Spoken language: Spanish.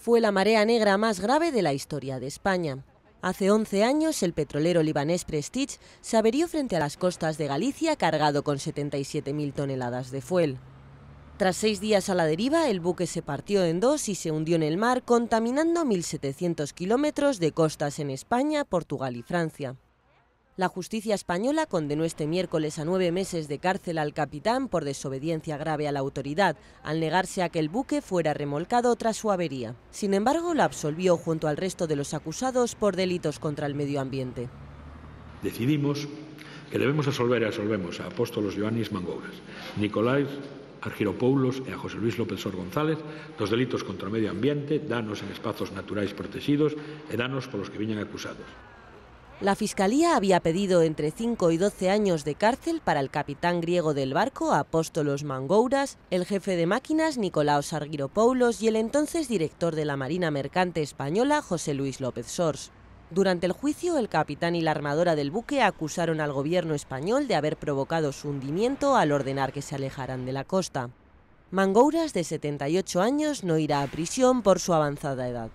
fue la marea negra más grave de la historia de España. Hace 11 años, el petrolero libanés Prestige se averió frente a las costas de Galicia cargado con 77.000 toneladas de fuel. Tras seis días a la deriva, el buque se partió en dos y se hundió en el mar, contaminando 1.700 kilómetros de costas en España, Portugal y Francia. La justicia española condenó este miércoles a nueve meses de cárcel al capitán por desobediencia grave a la autoridad, al negarse a que el buque fuera remolcado tras su avería. Sin embargo, la absolvió junto al resto de los acusados por delitos contra el medio ambiente. Decidimos que debemos absolver y absolvemos a apóstolos Ioannis Mangouras, Nicolás Argiropoulos y e a José Luis López Sor González dos delitos contra el medio ambiente, danos en espacios naturales protegidos y e danos los que viñan acusados. La Fiscalía había pedido entre 5 y 12 años de cárcel para el capitán griego del barco Apóstolos Mangouras, el jefe de máquinas Nicolaos Paulos y el entonces director de la Marina Mercante Española José Luis López Sors. Durante el juicio, el capitán y la armadora del buque acusaron al gobierno español de haber provocado su hundimiento al ordenar que se alejaran de la costa. Mangouras, de 78 años, no irá a prisión por su avanzada edad.